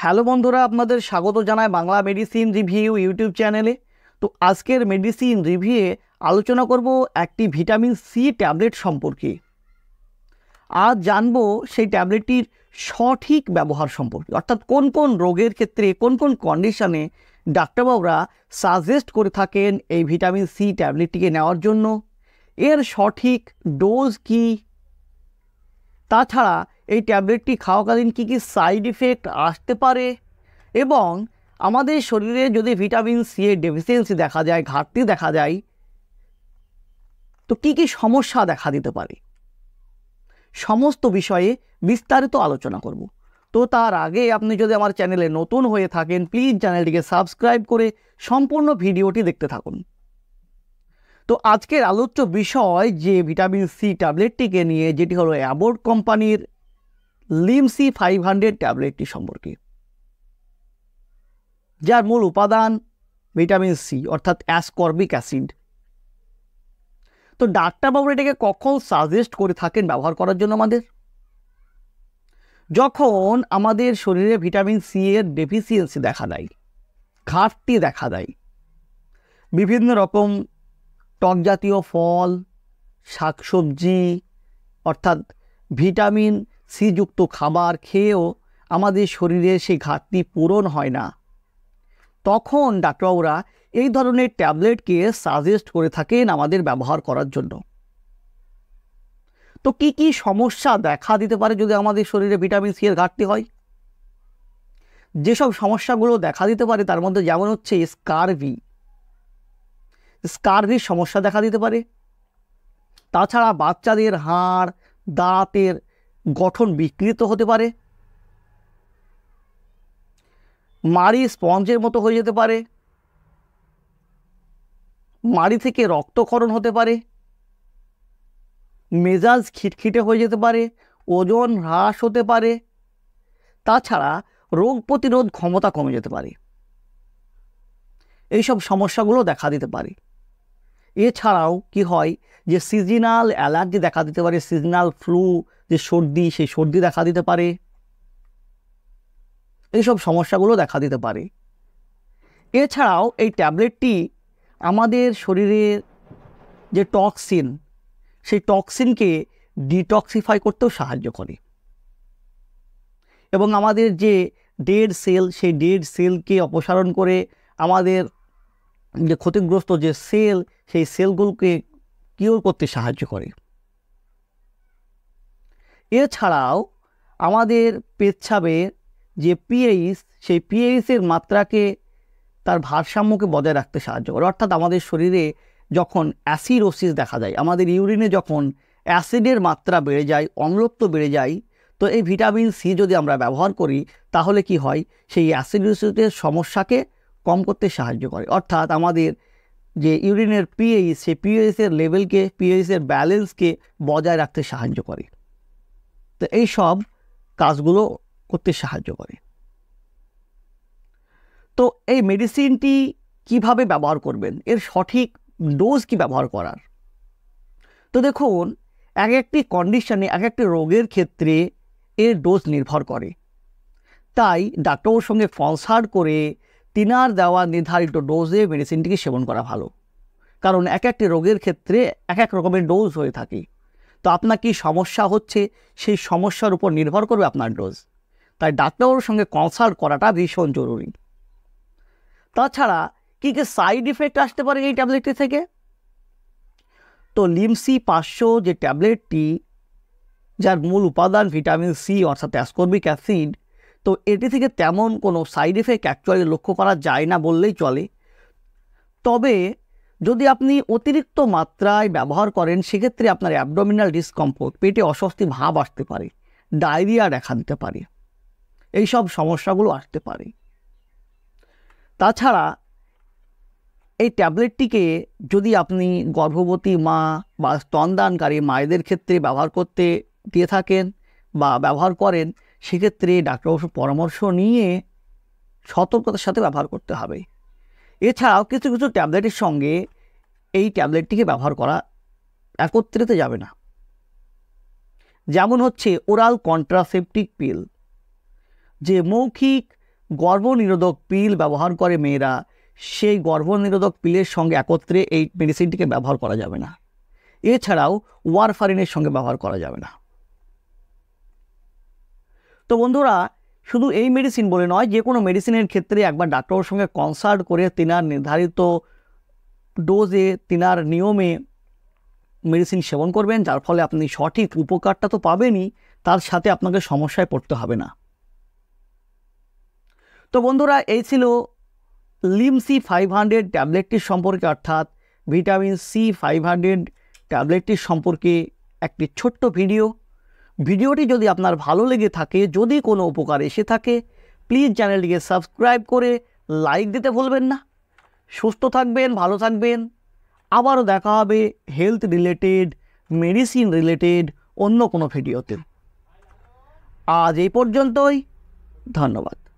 hello বন্ধুরা আপনাদের স্বাগত জানায় বাংলা মেডিসিন রিভিউ ইউটিউব চ্যানেলে তো আজকের মেডিসিন রিভিউয়ে আলোচনা করব একটি ভিটামিন সি ট্যাবলেট সম্পর্কে আজ জানব সেই ট্যাবলেটটির সঠিক ব্যবহার সম্পর্কে অর্থাৎ কোন কোন রোগের ক্ষেত্রে কোন কোন কন্ডিশনে ডাক্তারবাবুরা সাজেস্ট করে থাকেন এই ভিটামিন সি ট্যাবলেটটিকে নেওয়ার জন্য এর সঠিক ডোজ কি তাছাড়া এই ট্যাবলেটটি খাওয়াকালীন কী কী সাইড ইফেক্ট আসতে পারে এবং আমাদের শরীরে যদি ভিটামিন সি এর ডেফিসিয়েন্সি দেখা যায় ঘাটতি দেখা যায় তো কী কী সমস্যা দেখা দিতে পারে সমস্ত বিষয়ে বিস্তারিত আলোচনা করব তো তার আগে আপনি যদি আমার চ্যানেলে নতুন হয়ে থাকেন প্লিজ চ্যানেলটিকে সাবস্ক্রাইব করে সম্পূর্ণ ভিডিওটি দেখতে থাকুন তো আজকের আলোচ্য বিষয় যে ভিটামিন সি ট্যাবলেটটিকে নিয়ে যেটি হলো অ্যাবোর্ড কোম্পানির লিমসি ফাইভ হান্ড্রেড ট্যাবলেটটি সম্পর্কে যার মূল উপাদান ভিটামিন সি অর্থাৎ অ্যাসকর্বিক অ্যাসিড তো ডাক্তারবাবু এটাকে কখন সাজেস্ট করে থাকেন ব্যবহার করার জন্য আমাদের যখন আমাদের শরীরে ভিটামিন সি এর ডেফিসিয়েন্সি দেখা দেয় ঘাটতি দেখা দেয় বিভিন্ন রকম টক জাতীয় ফল শাকসবজি অর্থাৎ ভিটামিন শ্রীযুক্ত খাবার খেয়েও আমাদের শরীরে সেই ঘাটতি পূরণ হয় না তখন ডাক্তারবাবুরা এই ধরনের ট্যাবলেটকে সাজেস্ট করে থাকেন আমাদের ব্যবহার করার জন্য তো কি কি সমস্যা দেখা দিতে পারে যদি আমাদের শরীরে ভিটামিন সি এর ঘাটতি হয় যেসব সমস্যাগুলো দেখা দিতে পারে তার মধ্যে যেমন হচ্ছে স্কারভি স্কারভির সমস্যা দেখা দিতে পারে তাছাড়া বাচ্চাদের হাড় দাঁতের গঠন বিকৃত হতে পারে মাড়ি স্পঞ্জের মতো হয়ে যেতে পারে মাড়ি থেকে রক্তক্ষরণ হতে পারে মেজাজ খিটখিটে হয়ে যেতে পারে ওজন হ্রাস হতে পারে তাছাড়া রোগ প্রতিরোধ ক্ষমতা কমে যেতে পারে এইসব সমস্যাগুলো দেখা দিতে পারে এছাড়াও কি হয় যে সিজনাল অ্যালার্জি দেখা দিতে পারে সিজনাল ফ্লু যে সর্দি সেই সর্দি দেখা দিতে পারে এইসব সমস্যাগুলো দেখা দিতে পারে এছাড়াও এই ট্যাবলেটটি আমাদের শরীরের যে টক্সিন সেই টক্সিনকে ডিটক্সিফাই করতেও সাহায্য করে এবং আমাদের যে ডেড সেল সেই ডেড সেলকে অপসারণ করে আমাদের যে ক্ষতিগ্রস্ত যে সেল সেই সেলগুলোকে কিওর করতে সাহায্য করে এছাড়াও আমাদের পেচ্ছাবের যে পিএইচ সেই পিএইচের মাত্রাকে তার ভারসাম্যকে বজায় রাখতে সাহায্য করে অর্থাৎ আমাদের শরীরে যখন অ্যাসিডোসিস দেখা যায় আমাদের ইউরিনে যখন অ্যাসিডের মাত্রা বেড়ে যায় অম্লত্ব বেড়ে যায় তো এই ভিটামিন সি যদি আমরা ব্যবহার করি তাহলে কি হয় সেই অ্যাসিডোসিসের সমস্যাকে কম করতে সাহায্য করে অর্থাৎ আমাদের যে ইউরিনের পিএইচ সেই পিএইচের লেভেলকে পিএইচের ব্যালেন্সকে বজায় রাখতে সাহায্য করে তো এই সব কাজগুলো করতে সাহায্য করে তো এই মেডিসিনটি কিভাবে ব্যবহার করবেন এর সঠিক ডোজ কি ব্যবহার করার তো দেখুন এক একটি কন্ডিশনে এক একটি রোগের ক্ষেত্রে এর ডোজ নির্ভর করে তাই ডাক্তারের সঙ্গে ফলসার করে তিনার দেওয়া নির্ধারিত ডোজে মেডিসিনটিকে সেবন করা ভালো কারণ এক একটি রোগের ক্ষেত্রে এক এক রকমের ডোজ হয়ে থাকে তো আপনার কী সমস্যা হচ্ছে সেই সমস্যার উপর নির্ভর করবে আপনার ডোজ তাই ডাক্তারবাবুর সঙ্গে কনসাল্ট করাটা ভীষণ জরুরি তাছাড়া কী কী সাইড ইফেক্ট আসতে পারে এই ট্যাবলেটটি থেকে তো লিমসি পাঁচশো যে ট্যাবলেটটি যার মূল উপাদান ভিটামিন সি অর্থাৎ অ্যাসকর্বিক অ্যাসিড তো এটি থেকে তেমন কোনো সাইড এফেক্ট অ্যাকচুয়ালি লক্ষ্য করা যায় না বললেই চলে তবে যদি আপনি অতিরিক্ত মাত্রায় ব্যবহার করেন সেক্ষেত্রে আপনার অ্যাবডোমিনাল ডিসকমফোর্ট পেটে অস্বস্তি ভাব আসতে পারে ডায়রিয়া দেখা দিতে পারে এই সব সমস্যাগুলো আসতে পারে তাছাড়া এই ট্যাবলেটটিকে যদি আপনি গর্ভবতী মা বা স্তনদানকারী মায়েদের ক্ষেত্রে ব্যবহার করতে দিয়ে থাকেন বা ব্যবহার করেন সেক্ষেত্রে ডাক্তারবাবুর পরামর্শ নিয়ে সতর্কতার সাথে ব্যবহার করতে হবে এছাড়াও কিছু কিছু ট্যাবলেটের সঙ্গে এই ট্যাবলেটটিকে ব্যবহার করা একত্রিত যাবে না যেমন হচ্ছে ওরাল কন্ট্রাসেপটিক পিল যে মৌখিক গর্ভনিরোধক পিল ব্যবহার করে মেয়েরা সেই গর্ভনিরোধক পিলের সঙ্গে একত্রে এই মেডিসিনটিকে ব্যবহার করা যাবে না এছাড়াও ওয়ারফারিনের সঙ্গে ব্যবহার করা যাবে না তো বন্ধুরা শুধু এই মেডিসিন বলে নয় যে কোনো মেডিসিনের ক্ষেত্রে একবার ডাক্তারের সঙ্গে কনসাল্ট করে তিনার নির্ধারিত ডোজে তিনার নিয়মে মেডিসিন সেবন করবেন যার ফলে আপনি সঠিক উপকারটা তো পাবেনই তার সাথে আপনাকে সমস্যায় পড়তে হবে না তো বন্ধুরা এই ছিল লিমসি ফাইভ হান্ড্রেড ট্যাবলেটটি সম্পর্কে অর্থাৎ ভিটামিন সি ফাইভ হান্ড্রেড ট্যাবলেটটির সম্পর্কে একটি ছোট্ট ভিডিও ভিডিওটি যদি আপনার ভালো লেগে থাকে যদি কোনো উপকার এসে থাকে প্লিজ চ্যানেলটিকে সাবস্ক্রাইব করে লাইক দিতে ভুলবেন না সুস্থ থাকবেন ভালো থাকবেন আবারও দেখা হবে হেলথ রিলেটেড মেডিসিন রিলেটেড অন্য কোনো ভিডিওতে আজ এই পর্যন্তই ধন্যবাদ